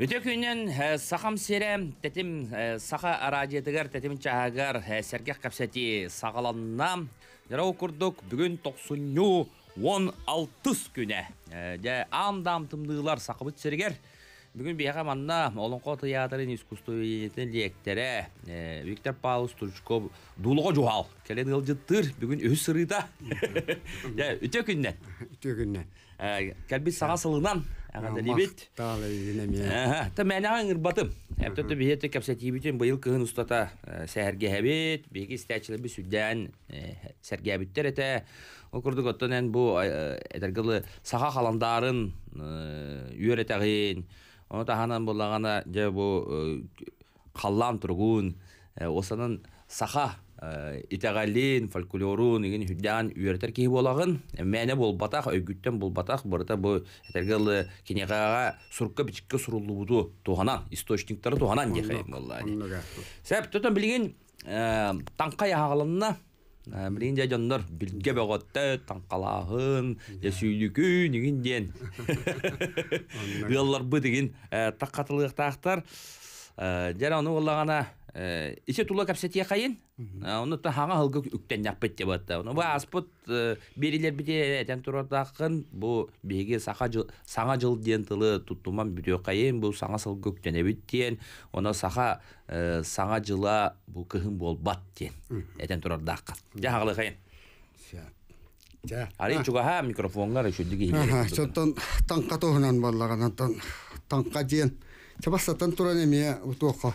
Өтө күнен э, сақам сере тетим э, саха арадиетігер тетим чагар э, сергек капсети сағаланна жарау курдук бүгүн 96 он алтыс күне де андам тымдыылар сақыбыт сергер бүгүн бияга манна олонко театрын искусство лектере виктор павлович турчков дулого жухал келен ылжыттыр бүгін өз сырыда өтө күннен өтө Ә, кәлбит саға сылынан ағады дебет та мәне аңыр батым әптөтө бихете кәпсәти битен быйыл кыһын устата ә, сәрге хәбит беги стәчле би сүддән ә, сәрге хәбиттер әтә окурдык оттан бу әдәргылы саха халандарын үйрәтәгин оны таханан булагана же бу қаллан тургун осанын саха Э, итагалин фольклорун игин хүддан үертер ки болагын э, мәне болбатах өйгүттен болбатах бырта бу этергелы э, кинегага сурка бичке сурулубуду туганан источниктары туганан дехе болла сәп тотон билген таңка ягалынна Мрин дядя нор билге бөгөттө таңкалаһын, ясүйлүкү нигин ден. Яллар бы деген таккатылыктактар. Жара аны уллагана, иче тула капсетия кайын, Оны таһаңа һылгы үктен яппыт деп атты. Оны ба аспыт э, берилер бите әтән турдақын бу беге саха жыл саңа жыл ден тылы туттуман бүтө кайын бу саңа сыл көктен эбиттен. Оны саха э, саңа жыла бу бол бат ден. Әтән турдақ. Жагылы кайын. Жа. Ари чугаха микрофонга решүдиги. Аха, соттон таңка тоһунан баллагандан таңка ден. Чабастан туран эме утоқа.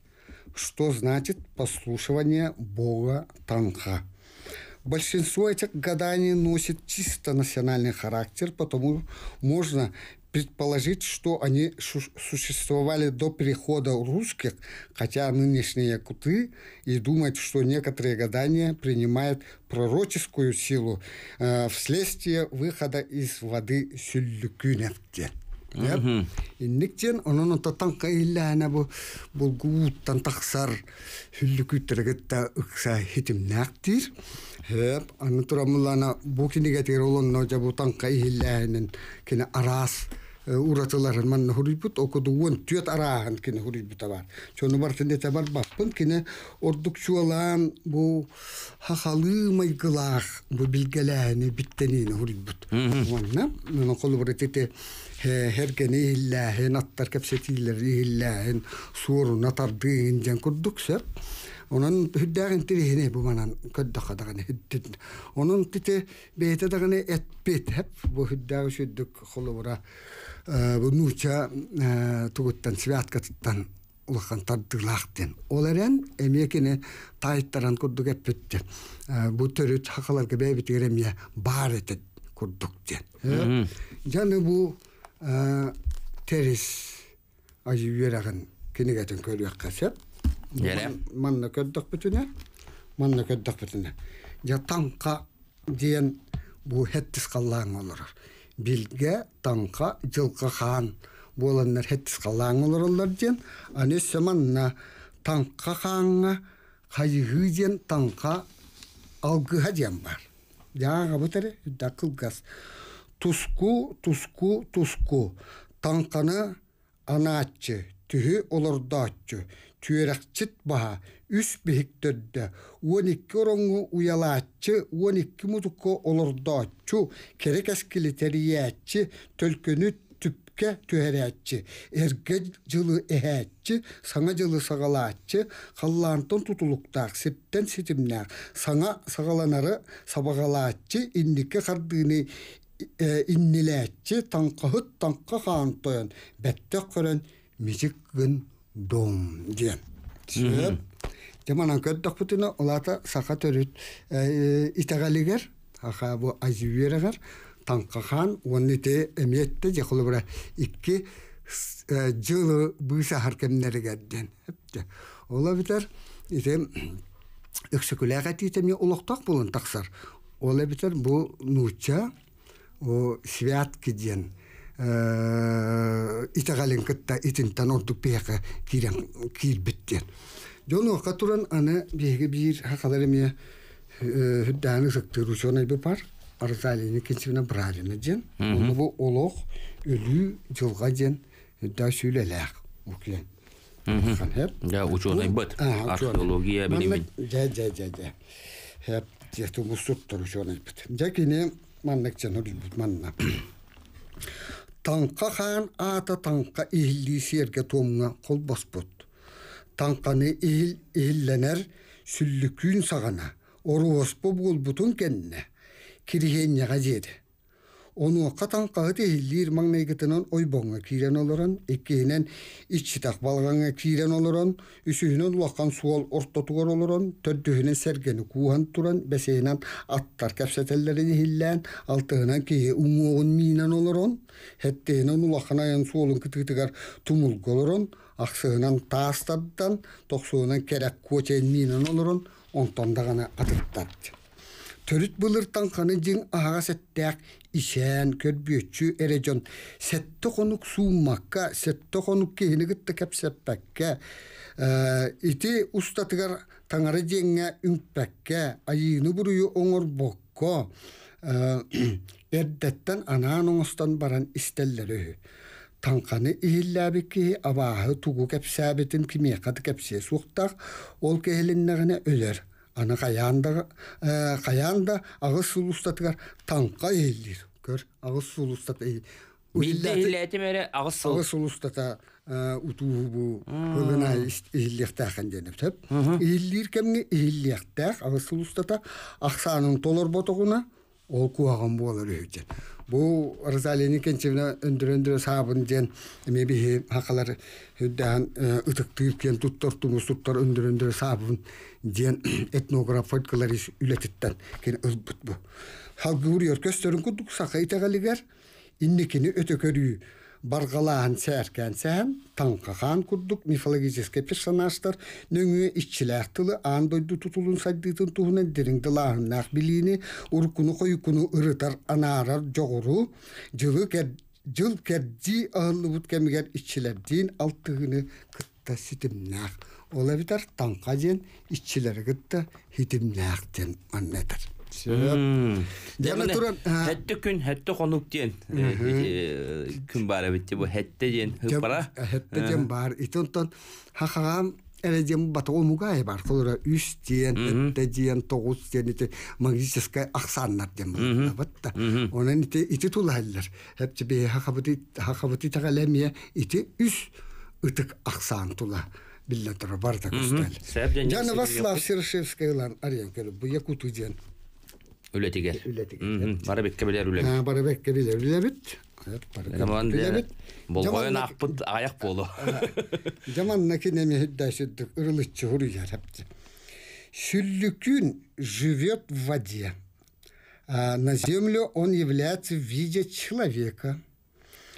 что значит послушивание Бога Танха. Большинство этих гаданий носит чисто национальный характер, потому можно предположить, что они существовали до перехода русских, хотя нынешние якуты и думают, что некоторые гадания принимают пророческую силу э, вследствие выхода из воды Сюллюкюнефти. Инниктен онон оттан кайылаана бу бул гууттан таксар хүллүкүттергетта ыкса хитимнактир. Хеп аны турамулана бу кинигетер олонно жабутан кайылаанын кине арас уратыларын манна хурибут окудуун түйөт араан кине хурибута бар чону бартынде табар баппын кине ордук чуалаан бу хахалы майгылаах бу билгелээни биттенини хурибут уанна мен колубуретите хергени иллээхин аттар кепсетиилер иллээхин суоруна тардыын жан курдукса Onun hüddərin tirihini bu manan köddəqadağını hüddün. Onun titi beytədəqini etbit hep bu hüddəri şüddük xulubura e, bu nuça tuğuttan, sviyatkattan улахан тардылаахтен оларен эмиекине тайттаран курдук эппитти бу төрүт бар этет курдук жаны бу терис Бере. Манна көддөк бүтүнө. Манна көддөк бүтүнө. Я таңқа диен бу хеттис каллаң олор. Білге таңқа жылкы хан боланнар хеттис каллаң олорлар Ане сө манна таңқа ханга қайғы дейін таңқа алғыға дейін бар. Яга бутере дакыл газ. Туску, туску, туску. Таңқаны анаатчы, түһү олордаатчы түйерәқчіт баға, үс бігіктөді, өнікі ұрынғы ұялаатчы, өнікі мұдықы олырдаатчы, керек әскілі тәрияатчы, төлкені түпке түйерәатчы, әргі жылы әәатчы, саңа жылы сағалаатчы, қаллаантын тұтылықтақ, септен сетімнәк, саңа сагаланары сабағалаатчы, иннікі қардығыны иннілеатчы, таңқы хыт таңқы қаантойын, бетте құрын, мезік күн дом диэн. Жаман анкөт дақпытына олата сақа төріт ә, итағалігер, ақа бұ азиверігер, таңқақан, оны те әметті жеқылы бұра икки ә, жылы бұйса харкемнерігерден. Ола бітер, итем өксікіләға тейтемне ұлықтақ болын тақсар. Ола бітер бұ нуча, о святки ден итагален кытта итинтан ордуппиэка кирен киирбиттен жон аны беге биир хакалар эмие хүддааны сыктыр ученый бар арзалини кинсибина брарина ден ону бу олох өлүү жылга да укен быт. Археология Да, Хеп, Танқа хан ата танқа иілді серге томна қол баспот. Танқаны иіл иілленер сүллікүйін сағана. Ору оспо бұл бұтын кәніне. Кирихенне ғазеді. Ону қатан қағыды елдер маңнай кетінен ойбоңы кейден оларын, екейінен ішчітақ балғаңы кейден оларын, үсіңінен лаққан суал ұрттатуғар оларын, төрдіңінен сәргені куған тұран, бәсейінен аттар кәпсәтелерін елден, алтығынан кейі ұмуғын мейінен оларын, әттейінен лаққан айын суалын күтігітігар тұмыл көларын, ақсығынан таастаддан, тоқсуынан керек көчейін мейінен оларын, онтандағаны атырттарды төрүт былыртан қаны жин аға ишен ишән эрежон сетте конук суумакка сетте конук қонук кытты кепсеппәккә ити устатыгар таңары жеңе үңпәккә айыыны буруйу оңорбокко эрдеттен анаан оңостон баран истеллер өһү таңқаны иһилләбекки абааһы тугу кепсәбитин кимиэкаты кепсе суохтах ол кэһилиннэҕинэ өлөр Ана каянда каянда э, агыс сулустатыгар таңка элдир көр агыс сулустат Милләтимере агыс сул. Агыс сулустата утуубу ай иллехтахын денеп деп. Иллир кемне иллехтах агыс сулустата аксанын толор ботугуна ол куаган болор экен. Бу Рзалини кенчевна өндүрөндүрө сабын ден мебихи хакалар хөддан э, үтүктүп кен туттор тумус туттор өндүрөндүрө сабын диэн этнограф фольклорист үлетиттен кини ылбытбы халгыуриор көстөрүн кудук сакай тегалигер инникини өтөкөрүү баргалаан сээркэн сään таңкахан курдук мифологический персонаждар нөңүө иччилээх тылы аан дойду тутулун сайдыытын туһунан дириңди лааһыннаах билиини уруккуну койуккуну ырытар анаарар жогору жылы жыл керди аһыллыбут кемигер иччилердиин алтыгыны кытта ситимнаах олабитар таңқа ден итчилергытта хитимлээхтен оннетер Дәмә туран хәтте күн хәтте хонук ден күн бар итонтон хахагам Эледем батого бар, холора үс диен, этте диен, тоғыз диен, бар. Онан ите ите тулайлар. Хәпте бе хахабыты тағалемия биллетара барда кустал. Жана Васлав Сершевская лан арен келе бу якут уден. Үлетигер. Үлетигер. Барабекке билер үлеп. Ха, барабекке билер үлебит. Жаман үлебит. Э, Болбойын ақпыт аяқ болу. Жаман наки неме хиддашыддык ырылыччы хуру ярапты. Сюллюкюн живет в воде. А на землю он является в виде человека.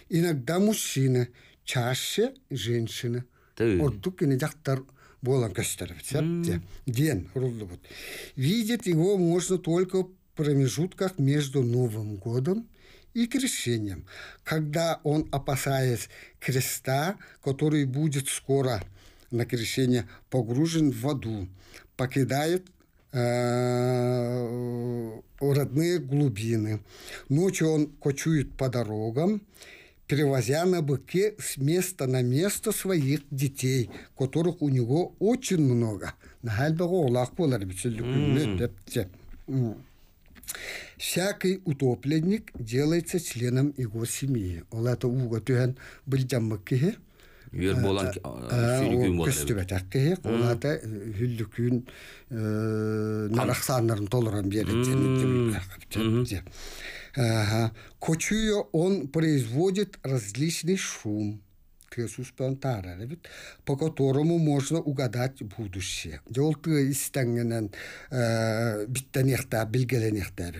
Иногда мужчина, чаще женщина. ордук кини жактар болан көстербит ден мм. рулдубут видит его можно только в промежутках между Новым годом и крещением, когда он, опасаясь креста, который будет скоро на крещение погружен в воду, покидает э, родные глубины. Ночью он кочует по дорогам перевозя на быке с места на место своих детей, которых у него очень много. Всякий утопленник делается членом его семьи. Ол это уго тюген билден мыккеге. Үйер э, болан э, сүйрікүйін болар. Көстібет әккеге. Ол это хүллікүйін э, нарақсанларын толырын береді. Ага. Кочуя он производит различный шум. Тесус Пантаровит, по которому можно угадать будущее. Делты истангенен э, биттанехта, бильгеленехта.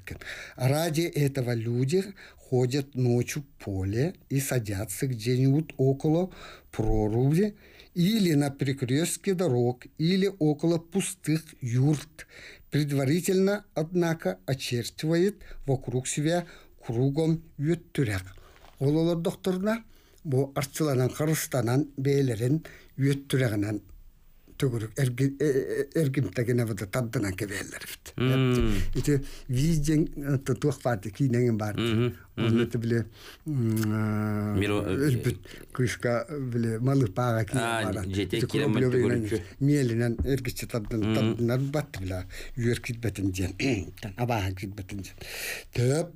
Ради этого люди ходят ночью в поле и садятся где-нибудь около проруби или на перекрестке дорог, или около пустых юрт, предварительно, однако, очерчивает вокруг себя кругом үйөттүрәк. Ол докторна бу арчыланан карыстанан бейлерин үйөттүрәгінен түгүрүк э, э, эргимтегине вот таддынан кебейлер. Ити виден э, тух барды, кинеген барды. Уллаты биле өрбүт кышка биле Жете көрүчү. Мелинен биле. Төп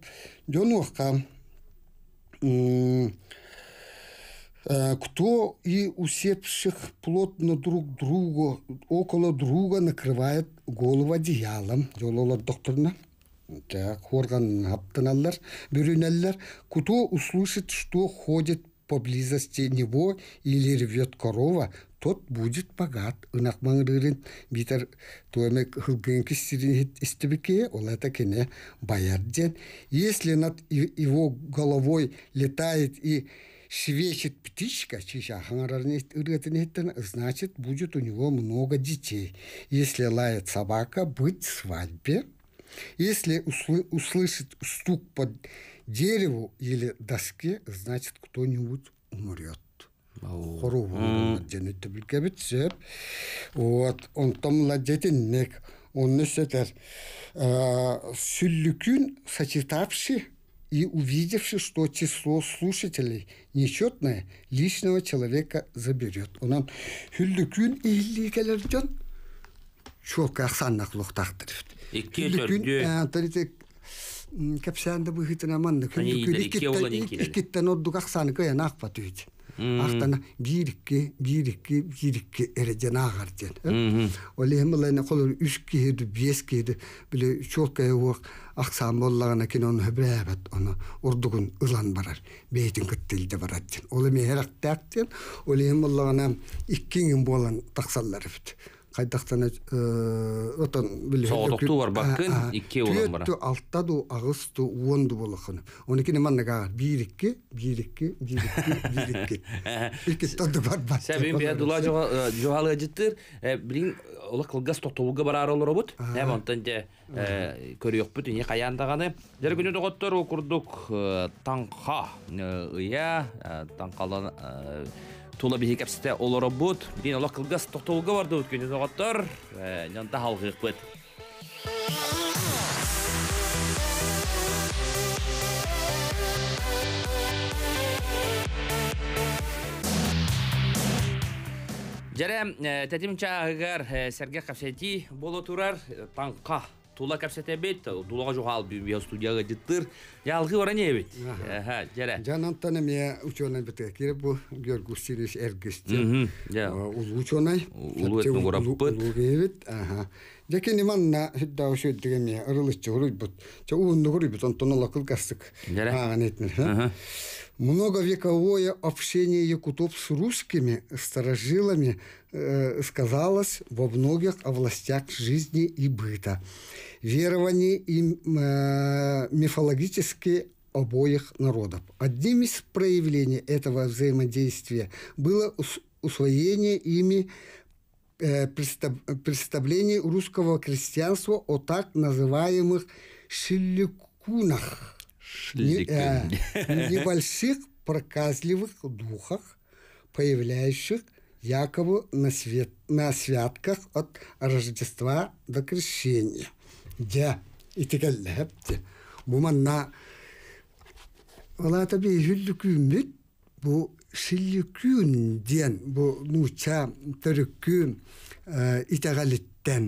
кто и усепших плотно друг другу, около друга накрывает голову одеялом. Делала докторна. Так хорган хаптаналлар, бөрүнәлләр, куто услышит, что ходит поблизости него или рвет корова, тот будет богат. Инак маңдырын битер туэмек хылгын кистерин истебеке, ол это кене баяр ден. Если над его головой летает и швечет птичка, чища значит, будет у него много детей. Если лает собака, быть свадьбе – если усл- услышит стук под дереву или доске, значит, кто-нибудь умрет. Хору денетті білгебіт сеп. Вот, он тамла детен нек. Он несет э, Сүллікін сочетавши и увидевший, что число слушателей нечетное, личного человека заберет. Онан хүллікін ийлікелерден чок ақсаннақ лоқтақтыр. Икки төрдү. Э, Тарите капсанда бу хитна манны күндүк иккиттен оддук аксаны көен акпа түйт. Ахтана бирикки бирикки бирикки эрежен агар ден. Э? Оле хемлайна колун үшки хеду бески хеду биле чолкая уак аксан боллагана кен оны хөбрэбет оны урдугун ылан барар бейтин кыттилде барат ден. Оле мехерак тактен оле хемлагана иккиңин болан таксаллар бит хайдахтана э, отан биле соғотокту бар э, баккын э, икке улам бара ту алтаду агысту уонду болохын оники не маннага бирикки бирикки бирикки бирикки икки тодду бар бар сабин бия дула жоғалы життер блин ула кылгас тотулга барар ол робут эм онтон же э, көрүөкпүт ине каяндаганы жер күнү доготтор укурдук э, таңха э, ыя таңкалан тула бихи кепсите олоробут дин ола кылгас тотулга барды күнү доготтор нянта халгыкпыт Жарам, тәтимчә агар Сергей Капсети боло турар таңка тула капсете бит, дулага жохал бия студияга диттыр. Ялгы вара не жара. Жанантан ме учёный бит. Кире бу Георгусинис Ул деген Многовековое общение якутов с русскими старожилами э, сказалось во многих областях жизни и быта. Верования и э, мифологические обоих народов. Одним из проявлений этого взаимодействия было усвоение ими э, представлений русского крестьянства о так называемых шеликунах Э, небольших проказливых духах, появляющих якобы на, свет, на святках от Рождества до Крещения. где Де итикеллепте. Буманна Олата бей жүллікүміт бұл шиллікүн ден бұл нуча түріккүн э, итағалиттен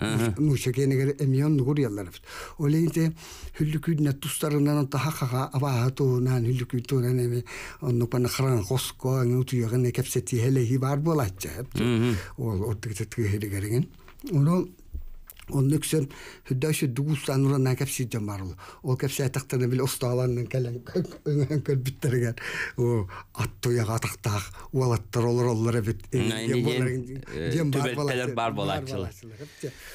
Ну чекене гер эмён нур яллар. Олейте хүлүкүд нэ тустарынан таха хага Nupana тоонан хүлүкүд тоонан эме онно пан хран Ол оттык Онны ксен хүддәші дуус анурана кәпсі жамарыл. Ол кәпсі атақтаны біле ұсталанын кәлін О көлбіттерген. Аттуяға атақтақ, уалаттар олар олары бит. Түбелттелер бар болачылы.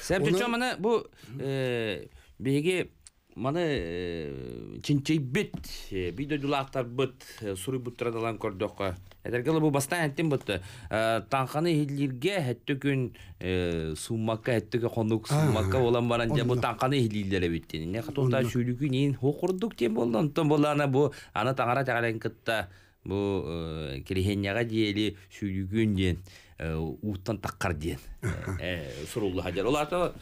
Сәбді чомыны бұ беге Мане чинчей чинчейбит, бидо дулақтар бұт, сұры бұттырадалан көрдіққа. Әдергілі бұл бастан әттен бұтты. Танханы хилилерге әтті күн суммакка, әтті күн қондық суммакка олан баран жа бұл танханы хилилері біттен. Не қатонда шүйлі күн ең хоқырдық тем болды. Онтан бұл ана бұл ана таңара тағаран кытта бұл керехенияға дейелі шүйлі күн дейін уттан таққар дейін сұрулы хадер. Оларда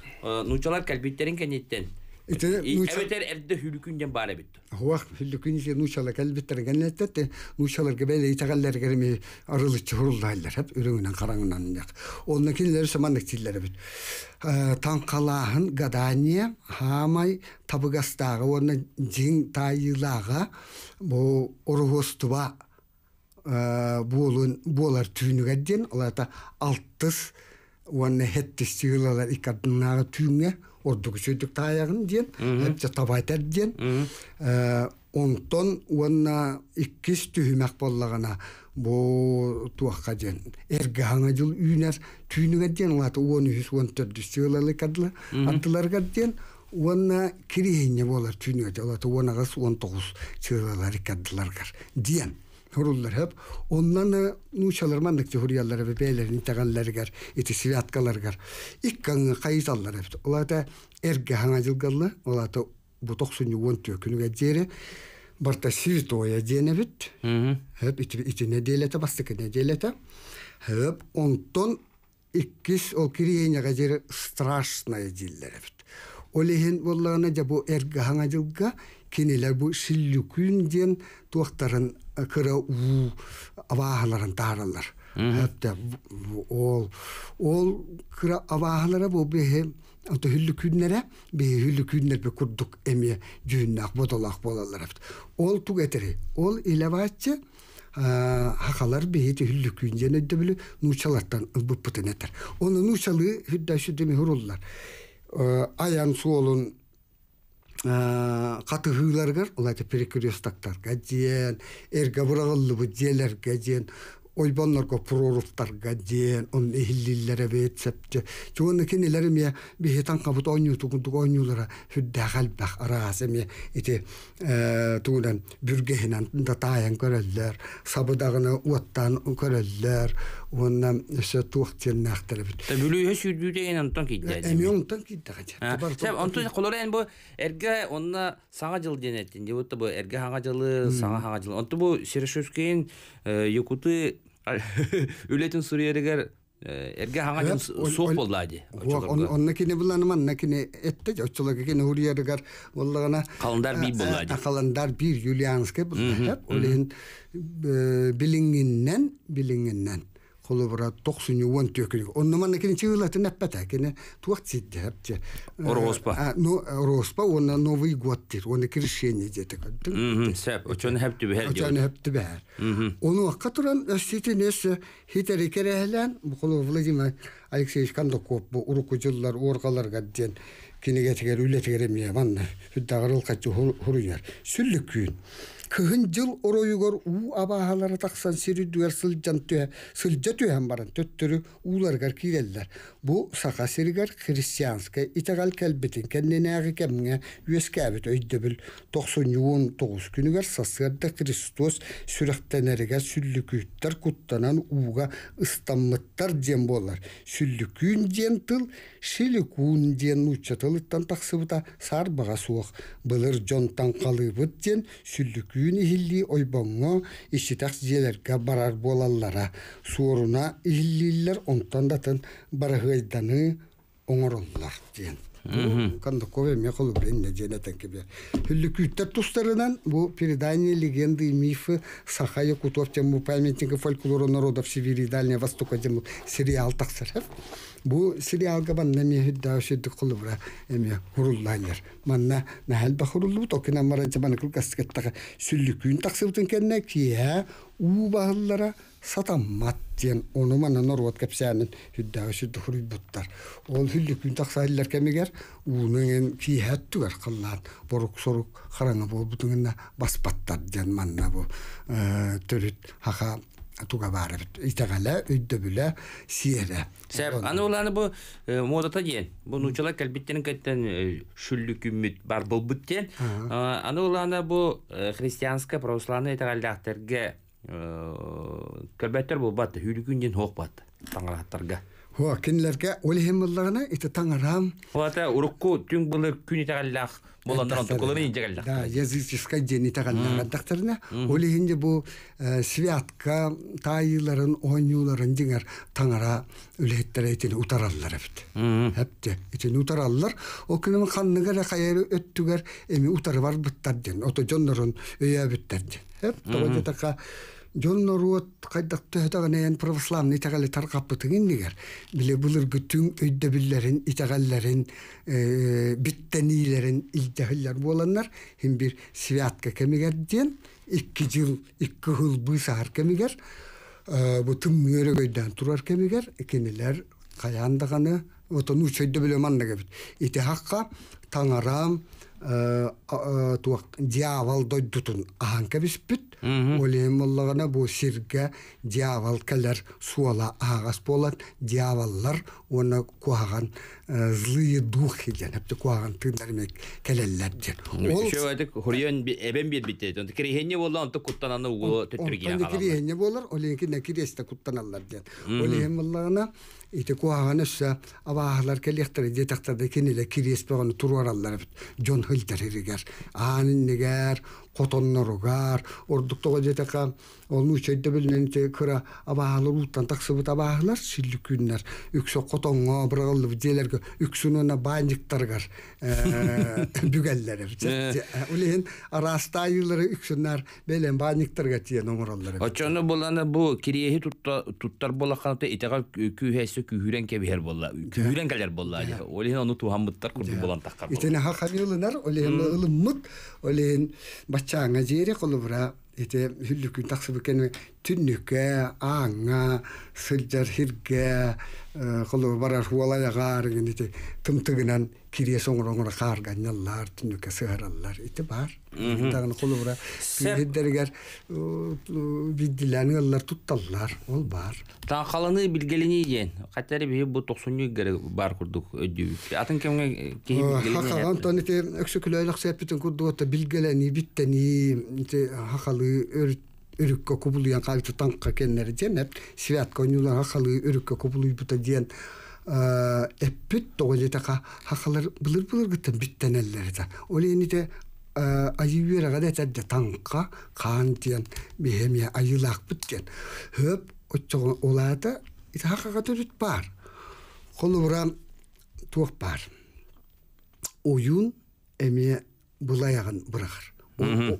нучалар кәлбеттерін кенеттен. Эбетер әрді хүлікінден бар әбетті. Хуақ хүлікінден нұшалар әлбеттер ғанеттетті, нұшалар кебәлі итағалар кереме арылычы хұрылды әлдер, әп үріңінен қараңынан гадания, хамай табығастағы, оны жин тайылаға, болар түйінігәдден, оларда алтыс, ордук сүйдік таягын диен табайтар диен онтон уонна иккис түһүмәк боллагана туакка туахка эрге аңа жыл үйнер түйүнүгер диен улаты уон үһүс уон төрдүс сыылалы кадыла аттыларгар диен уонна кирихенне болар түйнүгө улаты уон агас он тогуз сыылалар кадыларгар диен Hurullar hep. Onlarla nu çalırmandık huriyalları ve beylerin integalleri gar, itisi ve gar. İlk kanı kayıt hep. Ola da erge ola da bu on tüyo günüge diyeri. Barta sivit oya diyene bit. Hep iti, Hep o bu erge кинилер бу силлүкүн диен туактарын кыра уу абаахаларын тааралар Hətta ol ol kıra avahlara bu behe Ata hüllü künlere, bir hüllü künler bir kurduk emiye cünnak bodolak bolalar. Ol tuğ eteri, ol ilavatçı e, hakalar bir hedi hüllü künce ne de böyle nuçalattan bu pıtın eter. Onu nuçalı hüddaşı demi hurullar. E, ayan su olun каты э, хыыларгар улайта перекрестактарга диэн эрге бурагыллы бу диэлерге ойбоннорго проруфтарга диэн он эхиллиллере беэтсепте чуонна кинилериме бихитан кабут оютугундук оюлара хүддахалбах араасеме ити да таян көрөллөр сабыдагына уаттан көрөллөр уонна өсө туохтиеннаахтеребит бүлүүһө сүрдүү деген бу эрге онна сага жыл бу эрге жылы бу үлетін сүрерігер эрге хаңа соқ болду ади онна кини буланы манна этте оччоло бир болду ади каландар бир холобора токсуни уон төкүлүк оннуманна кини чыгылаты наппата кини туак сидде хапте орооспа а ну орооспа онна новый год дит онна крещение дит сәп очоны хапты бәһәр очоны хапты бәһәр ону акка туран өссетенес хитери керәһлән бухоло владимир алексеевич кандоков бу уруку жыллар оргалар гадден кинеге тигер үле тигер мия манна хүддагырыл качы хуруяр сүллүк күн кыһын жыл у уу абааһалара тахсан сиридуэр сылжан түһэ сылжа түһэн баран төттөрү ууларгар киреллер бу саха сиригер христианская итагал кэлбитин кэнненээги кэмҥэ үөскээбит өйдөбүл тохсон юон тогуз күнүгер сасыарда христос сүрэхтенеригер сүллүкүүттер куттанан ууга ыстаммыттар диэн буоллар сүллүкүүн диэн тыл шиликуун диэн учатылыттан тахсыбыта сарбага суох былыр жонтан калыбыт диэн сүллүкүү сүүн ихилли ойбонго исчитах жиелерге барар болаллара суоруна ихиллиллер онтон датын барыгайданы оңороллар диэн Кондукове мехолу блин не денетен кебе. Хюлликюттер тустарынан бу передание легенды и мифы Сахая Кутов тему памятника фольклора народов Сибири и Дальнего Востока тему сериал тахсарев. Бу сериал габан нами хиддауши дикулубра эми хурулланер. Манна нахал бахурулу токина маранча манакл каскеттага сүлликюн тахсыбтын кенне кия у бахыллара сатамматтиен онуманан оруот кепсяанын хүддагысү дохурбуттар ол хүллүкүн таксаиллер кемигер ууныңен киихәттүгер кыллаан борук сорук хараңа болбутуңына баспаттар диен манна бу төрүт хаха туга барыбыт итегале өйдөбүле сиере сәп аны уланы бу модата диен бу нучала кәлбиттен кеттен шүллүк үмүт бар болбут диен аны уланы бу христианская православная итегалдахтерге Э, көрбәттер бұл бады хүлігін ден хоқ батты, таңыраттарға. Хуа, кенлерге олі хемылларына, ете таңырам. Хуата, ұрыққу түн бұлы күн етеғаллақ, Моланнан антоколыны инжегалла. Да, языческая дени тағанна гаддақтарына. Олі хинде бу э, святка тайыларын, оньюларын дегер таңара үлеттер етіні утараллар әпті. Әпті, етіні утараллар. О күнімін қанныгар қайары өттігер, әмі утар бар бұттар ден, ото жонларын өйе бұттар ден. Әп, тоғыды тақа Жонно руот кайдак православный тагалы таркаппытын иннигер. Биле булыр бүтүн өйдө биллерин, итагаллерин, биттенилерин илдехиллер боланнар хим бир святка диен 2 жыл, 2 ыл бысар кемигер. Бу тым мөрөгөйдөн турар кемигер, экенелер каяндаганы отону биле манна кебит. таңарам, Э, э, дьявол дойдутун аһанка биспит олем оллагана бу сирге дьявол келер суала агас болат дьяволлар оны куаган э, злые духи ден апты куаган тындармек келеллер ден ол хурьян эбен бир бите он кирехене болла он куттананы угу төттүрген он кирехене болар оленки накиреста куттаналлар ден олем оллагана ити куаганы өссө абаахалар келехтер детактарда киниле кириес богону туруараллар жон хылдар хиригер ааниннигер хотонноругар ордуктого жетека олму үчөйдө билненте кыра абаалар уттан таксыбыт абаалар сүллүкүннар үксө котоңо бырагылып диелерге үксүнүна банниктаргар бүгеллерим улен арастайылары үксүннар белен банниктарга тиен оңороллар очону буланы бу кириехи туттар болаканта итега күүхэси күүхүрен кебиер болла күүхүрен келер болла олен ону тухаммыттар курду болан таккар итене хакабилынар олен ылыммыт олен Ача аңа жері қолыбыра, ете хүллүкүн тақсы бүкен түннүкке, аңа, сылжар хирге, қолыбы э, барар хуалаяғар, ете тымтыгынан кирес оңроңура каарганналлар түнүкке сыараллар ити бар дагыны кулубура дергер биддилерин ыллар тутталлар ол бар таакаланы билгелини диен каттери бар курдук атын кемге хакаган тон ити өксөкүлөйлөк сепитин курдугота билгелени биттени ити хакалы эппит тоголетака хакалар былыр былыр гыттан биттенеллер да ол эниде айыберага таңка кан диен бехемия айылак хөп олады хакага төрүт бар колубурам туох бар уюн эме булаягын бырахыр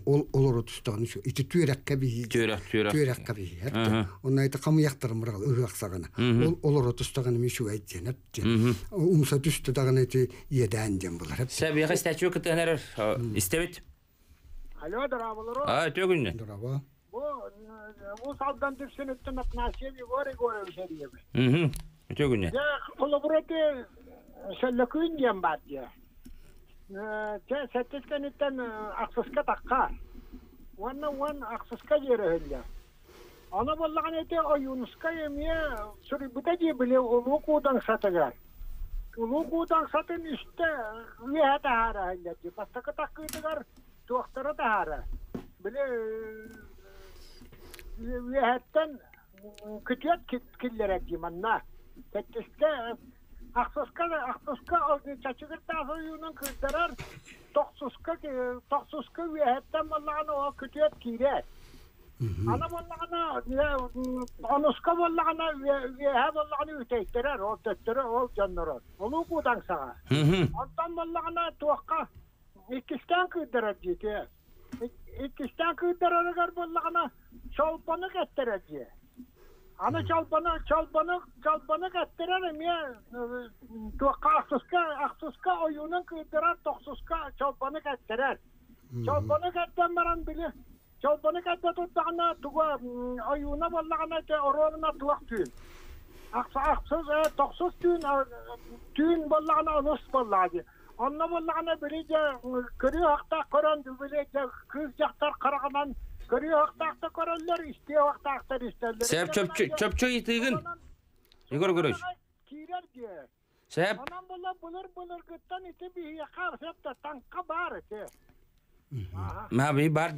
ол олору тустан шу ити түйрәккә бии түйрәк түйрәк түйрәккә айта ол олору тустаган умса даган едан дем булар сәбига статью истебит алло дарабылыр а дараба бу салдан түшүн я жа сәттескен иттен ақсыска таққа уанна уан ақсыска жереһилле ана боллаган эти оюнуска эмие сүрбүтэ дибиле улуу куудан сатыгар улуу куудан сатын исте үэхэ тахара хилле ди бастакы таккыйтыгар туактара тахара биле үэхэттен күтүөт киллере диманна Ақсосқа, ақсосқа, чачыгырта асойуынан кыздарар, тоқсосқа, тоқсосқа вияхеттен боллағаны о күтіет кейрет. Ана боллағана, онусқа боллағана, вияхе боллағаны үтейттірер, ол төттірер, ол жаннырар. Олу бұдан саға. Антан боллағана туаққа, икістен кыздарар дейді. Икістен кыздарарығар боллағана, шолпаны кеттірер дейді. Ана жалбаны, жалбаны, жалбаны кәттерәр мен э, ақсыска, ақсыска оюның күйдерәр, тоқсыска жалбаны кәттерәр. Жалбаны кәттен баран біле, жалбаны кәтте тұттағына туға ойына болағына те оровына туақ түйін. Ақсы, ақсыз, э, тоқсыз түйін, э, түйін болағына оныс болады. Онна болағына біле де, ақта көрін біле де, жақтар қарағынан Көрі оқтақты көрелер, істе Сәп көрөш. Кирер Сәп. Анан бола гыттан ите сәп та танка бар ите. Ма би бар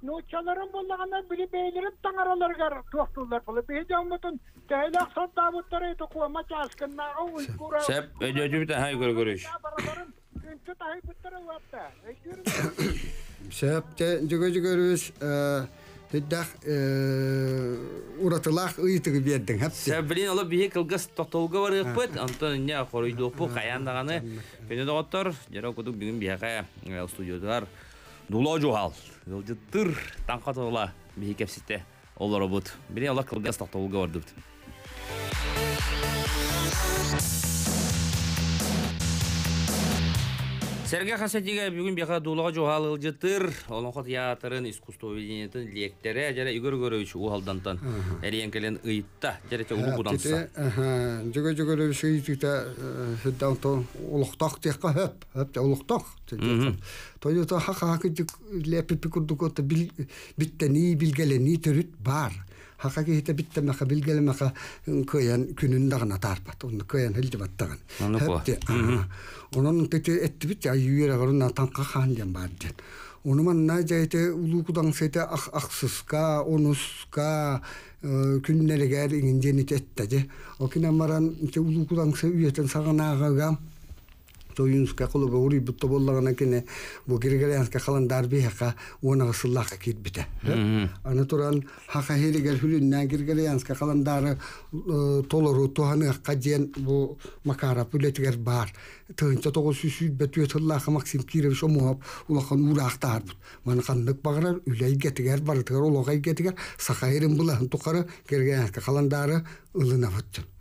Нучаларын боллағана білі бейлерін таңараларға тоқтылар болы. Бейді ұмытын тәйлақ саддабыттары еті қуама жасқыннағы ұйқура. Сәп өдеді хай Сәп Сәп бар не қаяндағаны. жара дуло жуал ылжыттыр таңка тола бии кепсите олоробут бире ола кылгас тактоолга бардыбыт Сергей қасетіге бүгін беға дулыға жоғалыл ұлжытыр, театрын, искусство ведениетін лектері, жәрі үйгір көрөйші ұғалдантан, әрен те бұданса. Жүгі жүгі ұлықтақ текқа ұлықтақ. Тойы то хақа хақы бар хака кихите биттемаха билгелемаха көйен күнүн дагына таарпат уну көен хилдибаттаган онон тете эттибит аюйерагорна танка хаан ден баар ден уну манна жайте улукудан сете аксыска онуска күннелегер иңинденитеттеде окинамаран улукудан се уетен саганаага Тоюнска кылып ури бутта боллаган экене э, бу Григорианска халан дарби хака уна сыллака кит бите. Э, Аны туран хака херигер хүлүннән Григорианска халан дары э, толору туханы каден бу макара пулетгер бар. Төнчө тогы сүсү бетү тыллака Максим Кирович шомоап улахан урактар бут. Маны кандык багырар үлей кетигер бар тыгар улага кетигер сахайрын булаһын тукары Григорианска халан дары ылына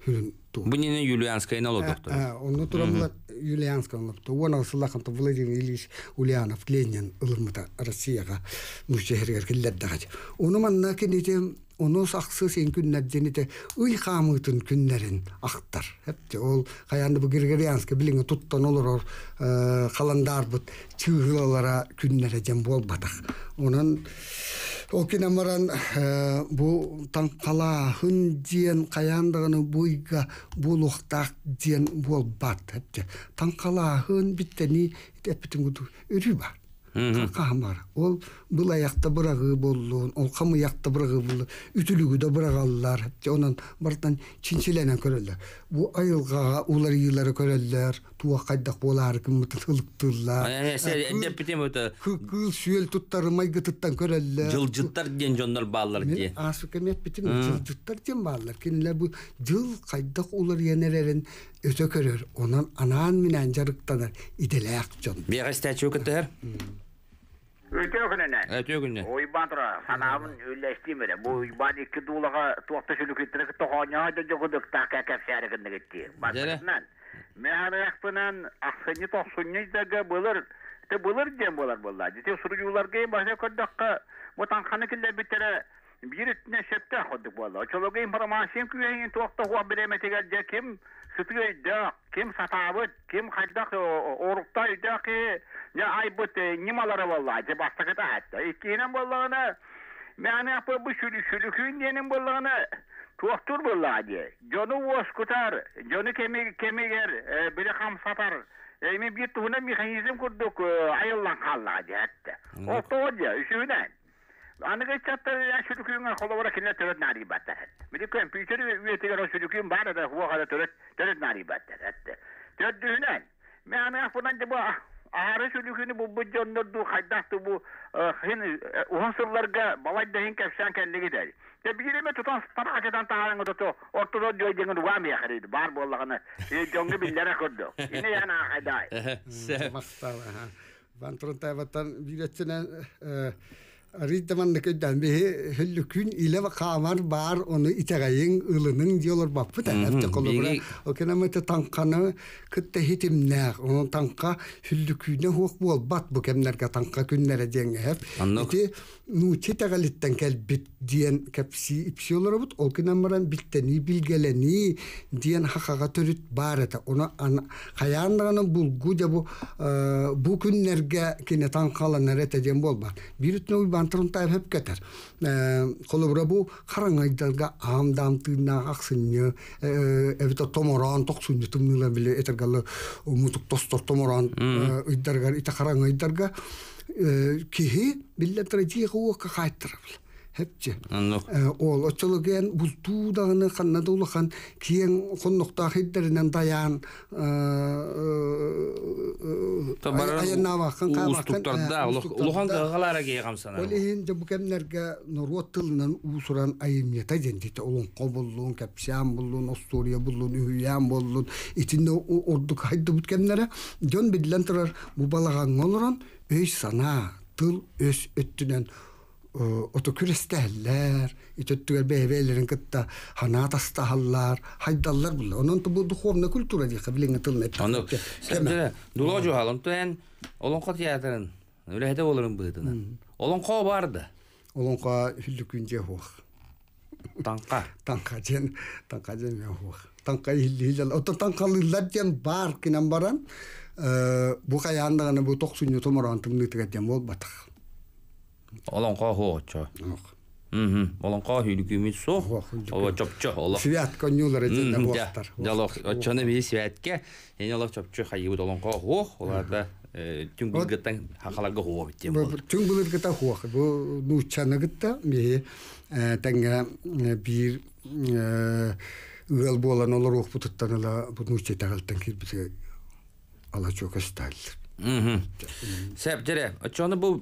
хүрүн ту. Бу нене Юлианская налогов-то. Э, э онно турамла Юлианская налогов. Ту вон асыллахан ту Владимир Ильич Ульянов Ленин ылымыта Россияга мүшәһәргә килдердәгәч. Оны манна кинете оны сақсы сен күннәрден ите ый хамытын күннәрен ақтар. Хәпте ол қаянды бұл Григориянска біліңі тұттан олар ол э, қаландар бұд чығылалара күннәрі жем болбадық. Онын ол кинамаран бұл таңқала хүн дейін қаяндығыны буйга булуқтақ диен бол бат әпте таңқала хүн биттени әппетин гуду үрү бар ол бұл аяқта бұрағы болуын ол қам аяқта бұрағы болу үтілігі де бұрағалар онан бартан чинчилене көрелер бұл айылға улар иылары көрелер туа қайдақ болар кім ұлықтылар кыл сүйел туттары майгытыттан көрелер жылжыттар ден жондар баалар де асыкемет битим жылжыттар ден баалар кинилер бұл жыл қайдақ улар енерерин өтө көрөр онан анаан менен жарыктанар иделеак жон бегастачу көтөр өтө күнүнөн ә, өтө күнүнөн уйба тура санаабын үлләшти мере бу уйбан икки дуулага туакта сүлүкүттүрөк тогоня жогудук така капшарыкынды кетти батынан мярыяктынан ахсыны токсунны дага былыр ты былыр дем болар болла дите суруларга баша көрдөкка бутанханы киллер битере Биритне шепте ходык болла. Чологы информациям күйен тоқта хуа беремете гаджа кем сүтгөй да, кем сатабыт, кем хаддак оруктай да ки я айбыт нималары болла. Же бастыгы да хатта. Иккинен боллагына Мәне апы бу шүлі шүлікін денім болғаны тоқтур болла де. Жоны уос күтар, жоны кемегер, білі қам сатар. Эми бир туһуна механизм курдук айыллан калла дияттэ. О тоҗа үшүнән. Anıga hani çatları ya çocuk yunga kola vura kinne töret nari battar. Biliyorum püçeri üyeti garo çocuk yun bana da huva kada töret töret nari battar. Töret düğünen. Me anıga bundan de bu ah, ağrı çocuk yunu bu bu canlar du kaydahtı bu hin e, uhansurlarga balay dehin kefşan kendi gider. Ya bir yerime tutan para açıdan taharın ototu ortada diyor cengin vami yakırıydı. Bar bollağını jongu billere kurdu. Yine yana kayday. Sen. Mastal. Ben turun Ритаманныкыдан бе хөллүкүн иле камар бар оны итегайын ылының диолор баппыт әфте колобра. Окена мыты танканы кытта хитимнәк. Оның танка хөллүкүне хук бол бат бу кемнәргә танка күннәре дигән. Ити ну нуучи тагалиттан кэлбит диен кэпси ипси олорабут ол кинаммаран биттени билгелени диэн хахага төрүт бар эте ону хаяндаганын булгу жабу бу э, күннерге кине таңкаланар эте диэн болбар бирүтүн уйбантырунтаев хеп кетер э, холобура бу хараңайдарга аамдаамтыына аксынны э, эбите томорон токсунну тумнула биле этергалы мутук тостор томорон ыйдарга ите хараңайдарга киһи биллатрадии хуокка хайттырабыл Ол очологен булту ханна дулахан киен коннокта хиддеринен даян аянна вакын кабакын. Улухан галара ге гамсана. Ол ин же букемнерге нурот тылынан усуран айымнета олон кобуллун, капсам буллун, остория буллун, үйям буллун. Итинде ордук хайды жон бидлен өй сана тыл өс өттүнен оту күрестәһәлләр, итөттүгәр бәйбәйләрен кытта хана тастаһаллар, хайдаллар була. Онон бу духовна культура дигә билен тылны. Аны дула жуалым тен олон кат театрын үләһәдә оларын быдынан. Олон ко барды. Олон ко күнҗе хух. Танка. Танка ден, танка ден хух. Танка илле илле. Отта танкалылар ден бар кинән баран бу каянда бу токсунью томорон тымны тигетем бол батык. Олонко хоочо. Мм, олонко хүлүкүмүз со. Ова чопчо оло. Свят конюлар эти да бохтар. очоны би светке, эне оло чопчо хайыбы олонко хоо, оларда түн бүлгеттен хахалага хоо биттем. Түн бүлгеттен хоо. Бу нучанагытта ми таңга бир ыгыл болан олар ох бутуттан ала бу нуче тагалтан кирбисе алачока сталь. Сәп тере, очоны бұл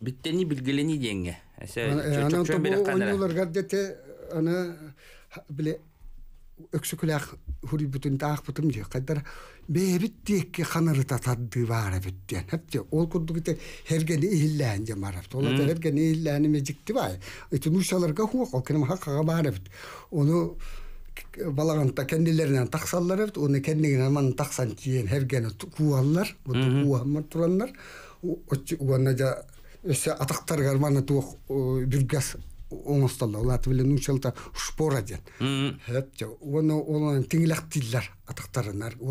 биттени билгелени денге. Ана то бу онлар гаддете ана биле өксүкүлах хури бүтүн таах бутум же кайдар бэбит текке ханыры татадды бара биттен. Хапте ол курдугите хергени ииллән же марап. Тола да хергени ииллән межикти бай. Итү нушаларга хуак ол кем хакка бара бит. Оны балағанта кенделеринен таксаллар уну кеннигин аман таксан тиен хергени куулар кууамар тураннар уанна жа өсө атактарга армана туох бүргас оңостолла улаты билен шпора тиңилактиллар атактарынар же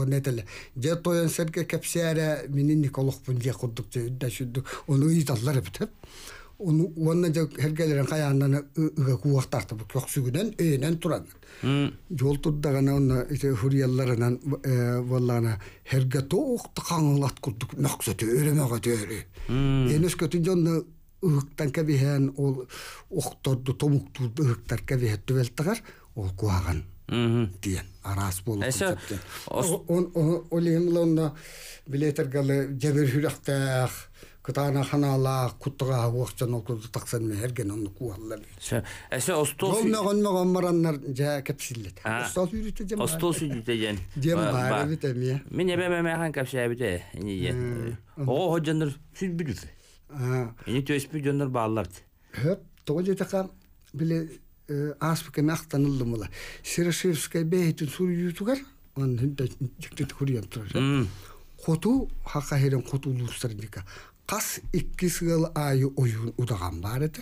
онна же хергелерин каяндан ыга кууак тартып көксүгүнөн туран жол турдагана онна хуриялларынан валлана херге каңылат курдук төөрү жонна ыыктан ол ол диен араас болуп эсе кытана ханалаах куттагаах уохчан олтурду таксан мээрген онну куаллар эсе остол голмегонмег оммараннар жаа кепсиллет остол үйрүтө жем остол сүйдүтө жен жем баарыбит мен эбемемехан кепсээбите эниже ого ходжандар сүзбүдүф эни төспү жондар баалларт хөп тоо жетака биле э, аспыкеме актаныллымыла сирошивская сур ютугар он жүктөт турар хоту хака херен хоту улуустардика Kas ikki sığal ayı oyun udağan var idi.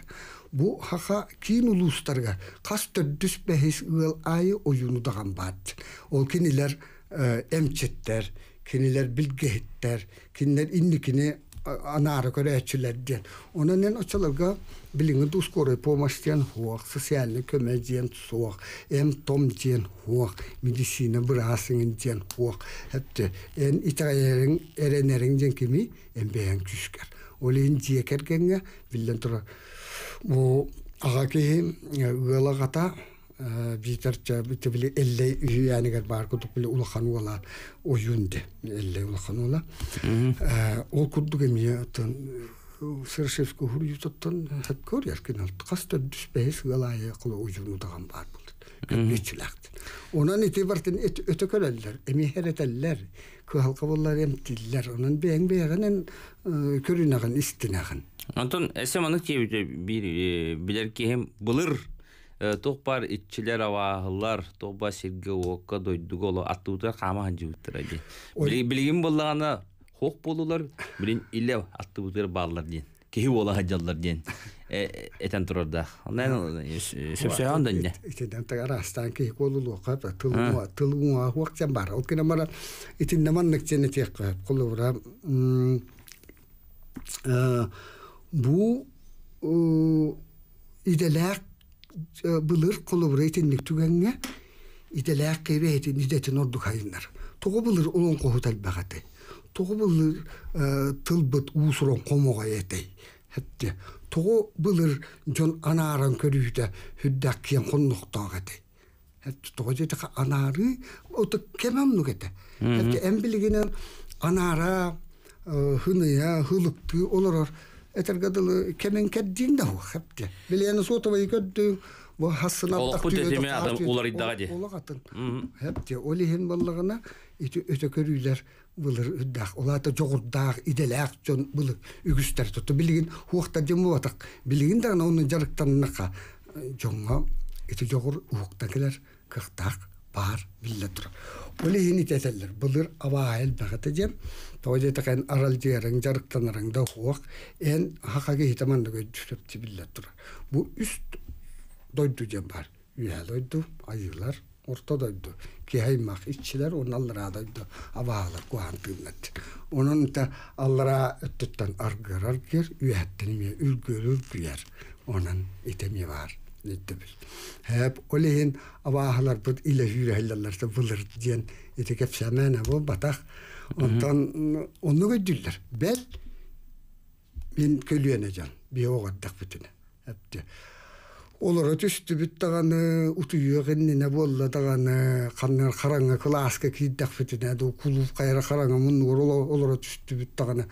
Bu haka kiin uluslarga kas tördüs behis ığal ayı oyun udağan var idi. Ol kiniler e, emçitler, kiniler bilgehitler, kiniler innikini anara göre etçiler diyen. Onun en açılarga bilini dus koruy pomaş diyen huak, sosyalini köme diyen soğuk, em tom diyen huak, medisini bırasın diyen huak. Hepti en itayerin erenlerin diyen kimi эмбээн Ол Олен диекергенге билен тура. Бу ага кеһи ыалагата битерча бар Ол куддук эми тын Онан итибартын кыһалка боллар эмтиллер онон бээн бээгенен көрүнагын истинагын онтон эсем аны тиебиде бир билеркием былыр тухпар итчилер аваһыллар тухба сирге уокка дойдуга оло аттуутар хаама жыбыттыра ди билигин боллагана хок болулар билин иле аттыбытыр бааллар диен кихи болаха жаллар диен этен турда. Ондан сөпсөй ондан не. Итен тар арастан ки колулу кап тылуа тылуа вакыттан бар. Ол кина мара итен наман нектене тек кап кулура. Бу иделек былыр кулура итенник түгенге иделек кебе итен идетен орду хайындар. Тогу былыр олон кохутал багаты. Тогу былыр тылбыт уусурон комога етей. Хатте тоғо былыр жон анааран көрүүтэ хүддаккиен хоннохтоогэте тоғо жетеха анаары ота кемамнугете эти эмбилигинен анаара э, хыныя хылыкты олорор этергадылы кемен кеддин да хепте билени сотовай көддү бу хассына улар иддага де ологатын хепте олихин баллагына ити өтө көрүүлөр былыр үддах улата жогурдах иделях жон былы үгүстер туту билигин хуакта жумуатак билигин да оны жарыктаннака жонго эти жогур ухукта келер кыктак бар билле тур буле хини теселлер былыр абаайыл багата же тойде такен арал жерең жарыктанарың да хуак эн хакаге хитаманды көйдүштөп тибилле тур бу үст дойду жем бар үйәл ойду айылар орто дойду ki haymak işçiler onun allara da avalı kuhan kıymet. Onun da allara öttütten argır argır üyettinime ülgür ülgüyer. Onun itemi var. Nettebir. Hep olehin avahalar bud ile yüreğler de bulur diyen itekep semene bu batak. Ondan onu gödüller. Bel ben kölyene can. Bir o kadar bütüne. Hep de. Олар түсті бүттағаны ұтыйығынніне болладағаны қаннар қараңа класқа киддақфітіне ду кулув қайра қараңа мұн олары түсті бүттағаны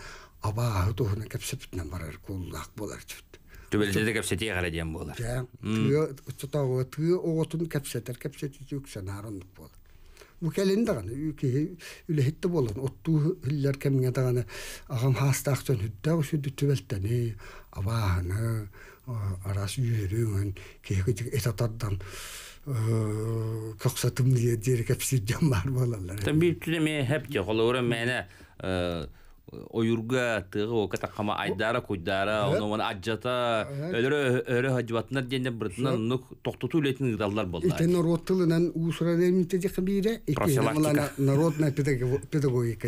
абаахы тоғына кәпсепітінен барар куллақ болар кәпсете қара дейін болар түйе оғытын кәпсетер кәпсеті үксенарындық болар бүкәлен дағаны үкеһе үлеһитте болан абааны арас үйөрүң ан кээхи этатардан коксатым дие дери кепсир жамбар болалар. Там битүле ме хепте холора мене тыгы ока такама айдара куйдара ону мана аджата өлөрө өрө дене болду. народ тылынан народная педагогика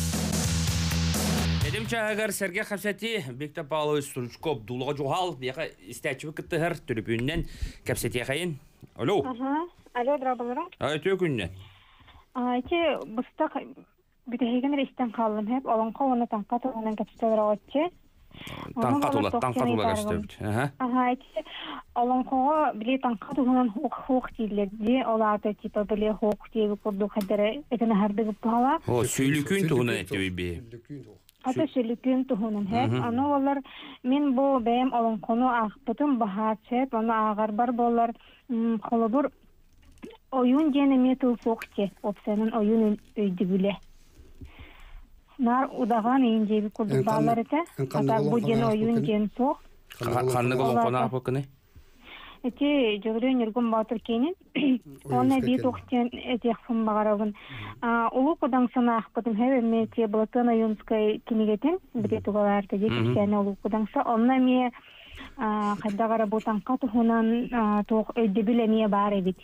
Эдем чагар Сергей Хасети, Виктор Павлович Сунчков, Дулога Джухал, яка истячивы кыттыгар, түріпіннен кәпсеті яхайын. Алло. Алло, драбалара. Ай, түй күнне. Ай, Айти, бұста, бүтігеген рейстен қалым хэп, оланқа оны таңқа тұғынан кәпсетелер ауатчы. Таңқа тұла, таңқа тұла кәпсетелер. ай, айти, оланқаға біле таңқа тұғынан хоқ-хоқ дейілер, де оларды типа біле хоқ дейігі құрды қадары, әдіні әрбігі пала. О, сөйлікін тұғынан әтті бе. Сөйлікін тұғынан Ата шеликин туһунун хэп, аны олор мен бу бэм олонкону кону ахпытын бахат аны агар бар болар, холобур оюн дене метил сокте, опсенин оюн өйді Нар удаган эйн жеби курдубалар эте, ата бу дене оюн ден сок. Ханны колонкону кону ахпыкыны? эти жогрен иргун баатыр кенин оны бит охтен этих фумбагарагын улу кудан санах кудым хеве ме те блатон аюнской кинигетин бит тугалар те диккене улу кудан са онна ме хайдагара бутан кату хунан тох эдебиле ме бар эбит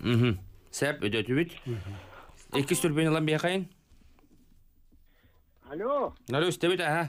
мхм сәп өдөтүбүт эки сүрбөйн алам бияқайын алло алло үстебит аха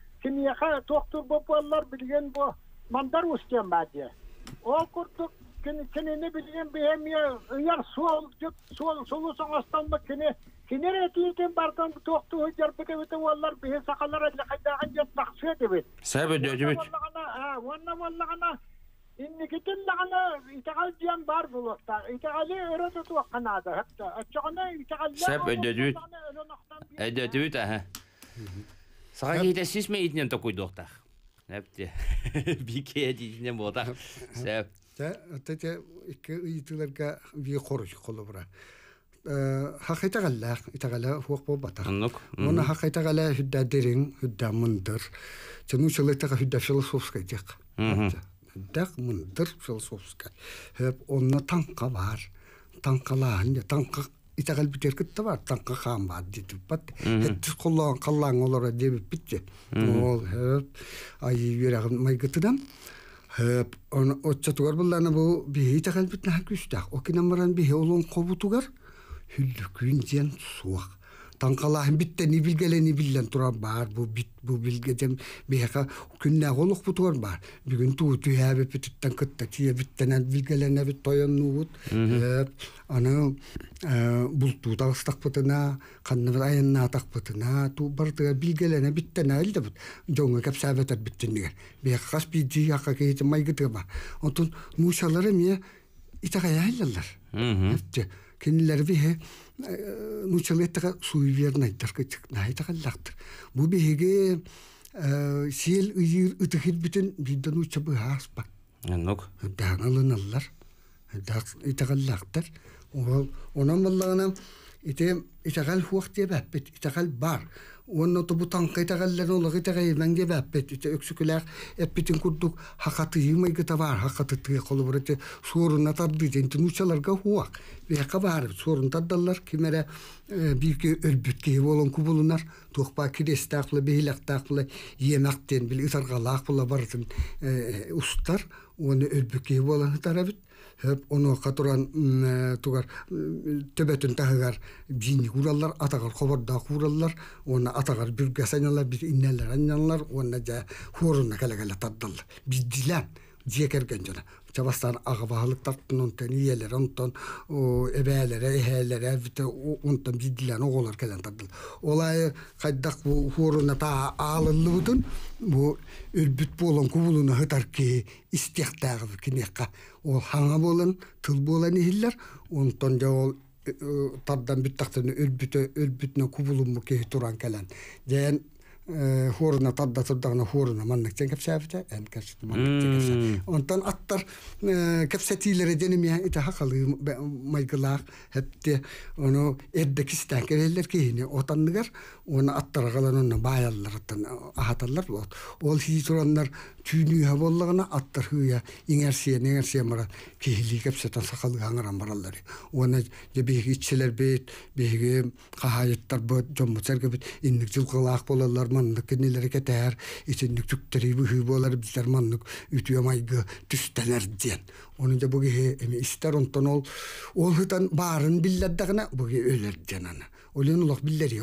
кинияха тоқтур бопаллар билген бо мандар устен баде ол куртук кинини билген бехемия ыяр суол жып суол сулу соңостонба кини кинере тиитин бардан токту хыжар битебите уоллар бихи сакалар эле кайдаган жет баксыя дебит сэби дөжүбүт уонна воллагана инникитин лагана итагал диям бар булуакта итагали өрө тутуакканаада хатта очогона итагалля сэп өдөдүбүт өдөдүбүт аха Саға кейді сіз ме етінен токуйдуқтақ? Әпте, бике етінен болдақ. Сәп. Тәте, икі үйтілерге бі қорыш қолы бұра. Хақита қалақ, итағала хуақ бол батақ. Аннық. Оны хақита қала хүдді дерін, хүдді мұндыр. Чыну шылы тәға хүдді философскай тек. Хүдді мұндыр философскай. Хөп, онына таңқа бар. Таңқалаһын, таңқақ итагал битер итагалбитер кыттаба аттанка хаамбаат дитиппат эттис коллоон каллаан олора дебиппитти ол хөп май майгытынан хөп он отчатугар буллана бу би бихи итагалбитнаха күстах окинамаран би олон кобутугар хүллүкүн диен суак таңқалаһын бит ни билгелени биллән туран бар бу бит бу билгедем бехе күнне голук бу туран бар бүгүн туу ту хабы биттен кытта тие биттен билгелене бит тоян нуут аны э, бул ту тастак бутына канны аянна атак бутына ту барды билгелене биттен алды бут жоңга кеп сабатат биттен дигер бехе кас би ди акка кейти майгыты ба онтун мушалары мия итага яйлалар мхм кинлер бихе нучалеттага суйверна дыркы чыкнайта каллактыр. Бу беге э сел үйір үтіхіл бүтүн биддан уча бұхас ба. Нок. Даңылын э, аллар. Э, Дақ итағаллақтар. Ол, онан баллағына, ите, итағал хуақ деп әппет, итағал бар. Онно то бутан кайтагаллар ол гитаге мәңге бәппет ите өксүкүләр эппитин курдук хакаты йымай гыта бар хакаты ты колубур ите суорун тарды денти мучаларга хуак бека бар суорун таддаллар кимере бийки өлбүткей болон кубулунар тухпа кидес тақлы бейлак тақлы емактен бил ытарга лақпыла барсын устар оны өлбүткей болон тарабит хөп онуоққа туран тугар төбөтүн тахыгар бини кураллар атагар хоборда кураллар уонна атагар бир иннелер дие керген жана чабастан агабаалык тартын онтон иелери онтон эбээлери эхээлери онтон бидилен оголор келен тардыл олай кайдак хуруна таа аалылыбытын бу үрбүт болон кубулуна хытарки истехтагы кинекка ол хаңа болон тыл болон ихиллер онтон же ол тардан бүттактын үрбүтө үрбүтүнө кубулумму кеи туран келен жен хуурна тадда туддагына хуурна манныктен кепсээбите эм онтан аттар кепсетиилере денемия ите хакалы майгылаах хепте ону эрде кистен келелер кийине отанныгар уну аттаргаланонна баяллар аттан ахаталлар болот ол хии тураннар түйнүйе боллағына аттар хүйе иңерсиен иңерсиен мара кихили кепсетан сақалы аңыран бараллар оны же бит кахайыттар бот болалар кинилер кетер түктери бүхү болар биздер ол баарын дагына буги өлөр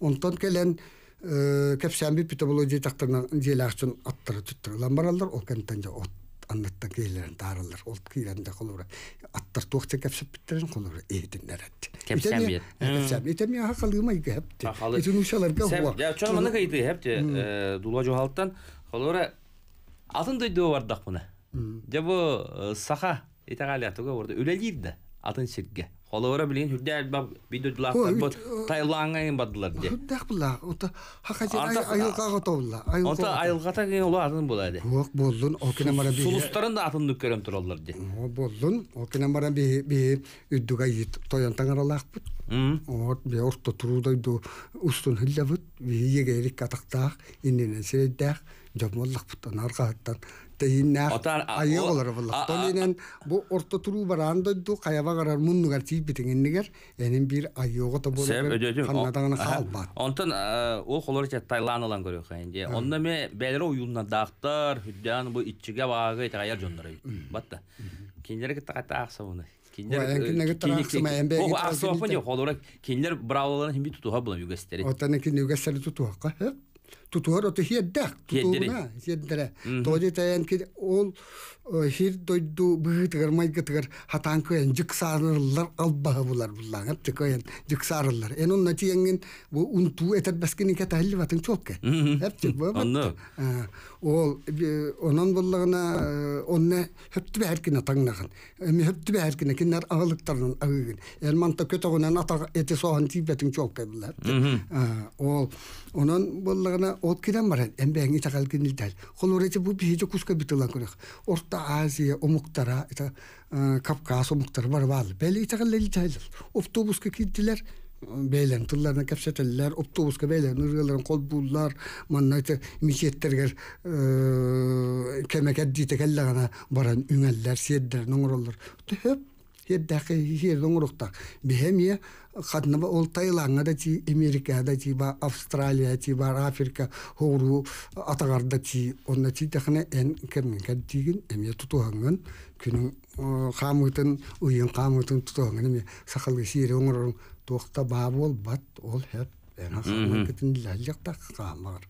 онтон келен кәпсәмбі питобология тақтырынан ақшын аттары түттірілан баралар, ол кәнттен жа от аннаттан кейлерін тарылыр, ол кейлерінде қолуыра. Аттар туақсы кәпсіп біттерін қолуыра егетін нәрәтті. Кәпсәмбі ет. Кәпсәмбі ет. Әме ақалығыма егі әпті. Етін ұшаларға хуа. Чоң мұны кейді әпті, дула жоғалттан қолуыра атын дөйді бардақ мұны. Жабы саха, етағалиятыға орда өлелейді атын сірге. Холовара билин хүрдәр баб бидү дулахтар бот тайланга ин бадлар ди. Хүрдәк була. Ута хакаҗи айылга готовла. Айылга. ота айылга та ген уларын була ди. Юк булдын окена мара би. Сулустарын да атын нүккәрем торалар ди. О булдын окена мара би би үддүгә йит тоянтан аралах бит. Ор би орто туруда ду устун хилла бит. Би егерик катактак иннен сәйдәк жомоллык бит. Нарга хаттан тейиннах айы олар боллах. Тонинен бу орто туру баран дойду каява гарар муннугар тип битиңеннигер энин бир айы огота болуп каннадагына халбат. Онтон ол холор че Тайлан алан көрө хэнде. Онда ме белере уюнна дақтар, хүддан бу итчиге багы тагаяр жондор. Батта. Киндерге тагата акса буны. Tutuyor otu hiyedde. Tutuğuna hiyeddere. Mm-hmm. Toji eh, tayan гана от кирен баран эмбеңи дил кинилдер. Холорече бу бижо куска битылан көрөх. Орта Азия омуктара, это Кавказ омуктары бар бал. Бели тагал лелдер. Автобуска киттилер. белен тылларына кәпсәтәлләр, автобуска белен ыргыларын кол буллар, манна ите мичеттергер э, кәмәкәт дитәкәлләгәнә баран үңәлләр, сиеддер, нуңроллар. Төп хеддәхе хезон урукта бихемия хатнава ол тайлаңда ти америкада ти ба австралия ти ба африка хору атагарда ти онна ти тахна эн кемнен каддигин эме тутуган күнүн хамытын уйын хамытын тутуган эме сахалы сире оңорун тохта ба бол бат ол хеп эна хамытын лалякта хамар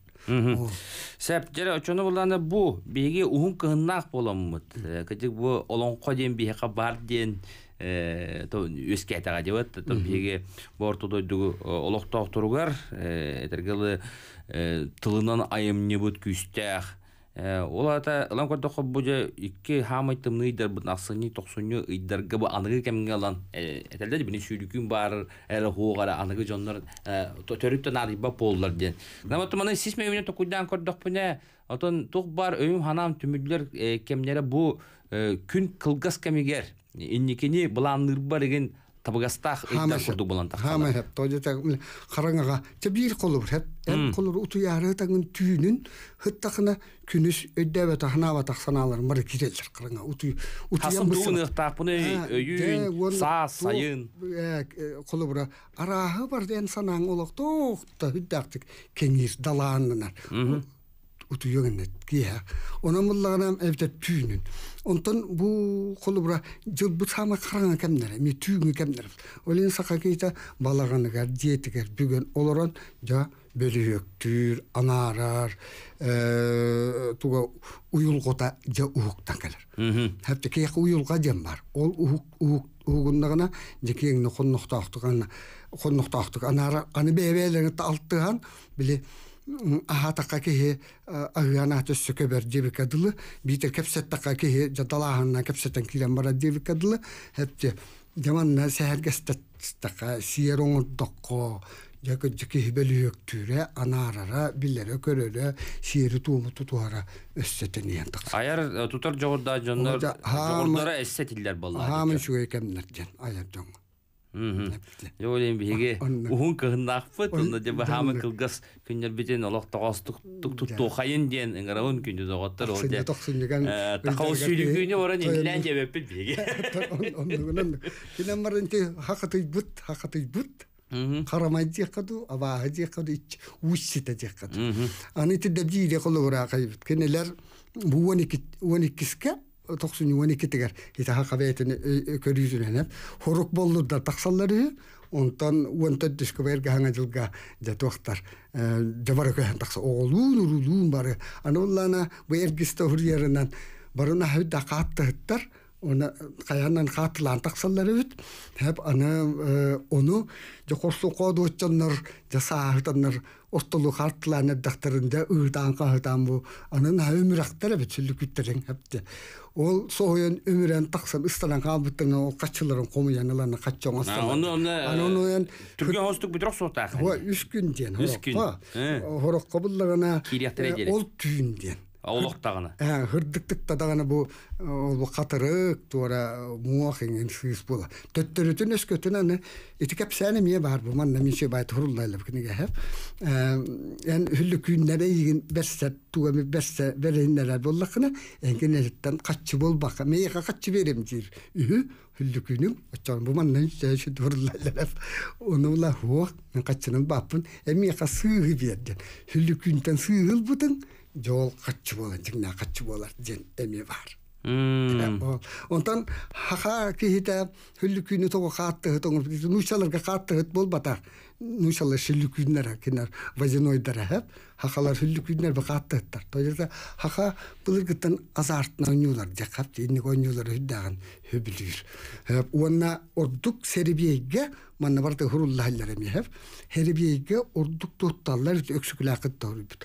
Сәп, жәрі өчөні боланы бұ, беге ұғын кығыннақ боламыд. Кәдік бұ, олон ден, беге бар ден, Э, то үске деп дебет то биги бортудойдугу э, олохтоох туругар этергелы э, тылынан айым не айымнебут күстях ол ата ылан көрдө хоббуде икки хамайтымны идар бу насыни токсуню ыйдарга бу аныгы кемге алан этелде бини сүйдүкүн бар эле хугара аныгы жоннор төрүптө нариба болдор ден намату мана сис мевине токуйдан көрдөкпүне отон тук бар өйүм ханам түмүдлөр кемнере бу күн кылгас кемигер энникини булан нырба деген табагастах эйдер курдук булан так хама хеп тоже так караңага тебир колур хеп эп колур уту яры тагын түйүнүн хыттахына күнүс өйдөбө тахнава тахсаналар мыр кирелдер караңга уту уту ян буны тапны үйүн са сайын ә, э, колубра арагы бар ден санаң олоктокта хүддактык кеңир далааннар уту йогенет кия онамыллаганам эвдеп түйінін онтон бу холубра жылбы сама караңа кәмдер ми түүңү кемнер олен балағаны кәр балаганыгар кәр бүген олорон жа бөлүйөктүр анаарар э, туға ұйылғыта жа ухуктан келер хепте кейх ұйылға жем бар ол ухук жекеңіні гана жекеңни конноктоактык конноктоактык анаарар аны бээбээлерин алтыган біле ахатака киһи агыана төссө көбөр дебикадылы биитер кепсеттака киһи жадалааһынна кепсетен килен бара дебикадылы хепте жаманна сәһәргестаттака сиер оңурдокко жака жики түре анаарара билере көрөрө сиери тууму тутуара өссетен иентак аяр э, тутар жогорда жоннор жогордора эссетиллер болла хаамын шугай кемнер жан аяр Йолен биге уһун кыһыннаах фыт, онна дебе хамы кылгас күннер битен олох тогостук тук туттуу хайын диен ыңырауын күндү доготтор ол же. Такау сүйлүгүнү орон инлен жебеп биге. Оннугунан кинен марынти хакыты бут, хакыты бут. ич Аны 12 12 тоқсунюон икитигер итаха кабеэтин көрүүсүненеп хорук боллурдар таксаллары онтон уонтон жылға гахаңа жылга жатуактар жабара көһөн тақса бары барына оны оны ону оттолу хартланы дактарында ыытан кахытан бу анын өмүрактар хапты ол соен өмүрен таксан ыстанан кабыттын ол качыларын кому яналаны каччоң астан аны аны түргө хостук күн ден үш күн ол түйүн олоқтағаны ә, да тадаганы бу ә, ол катырык туара муохиңен сыыс була төттөрүтүн өскөтүн аны итикеп сәне мие бар бу манна минче байт хурулайлып кинеге хеп ә, эн хүллү күннәре ийин бессе туами бессе береннәре буллакына энгенеттен катчы болбак мейга катчы берем мен катчынын баппын хүллү жол каччы болан жыңна каччы болар ден эми бар онтан хаха кихите хүллүкүйүнү того каатты тоңур нуйчаларга каатты хыт болбата нуйчалар шиллүкүйнер кинер вазинойдара хеп хахалар хүллүкүйнер бе каатты хыттар то жерде хаха былыргыттан азартына ойнулар жакап инник ойнулар хүддаган хөбүлүр хеп уонна ордук серебиейге манна барты хуруллахиллер эми хеп херебиейге ордук тотталлар өксүкүлакыт тоурбут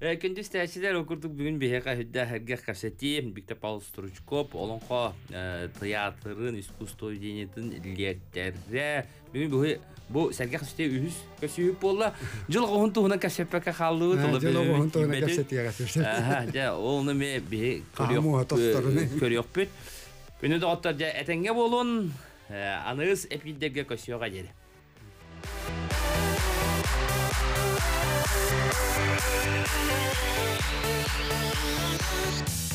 Күндіз тәсілер өкірдік бүгін бейеқа хүдді әрге қасети Виктор Павлович Стручков олонқо э, театрын, искусство денетін лектерді. Бүгін бұғы бұл сәрге қасети үйіз көсіп болы. Жыл оттар әтенге болуын, We'll be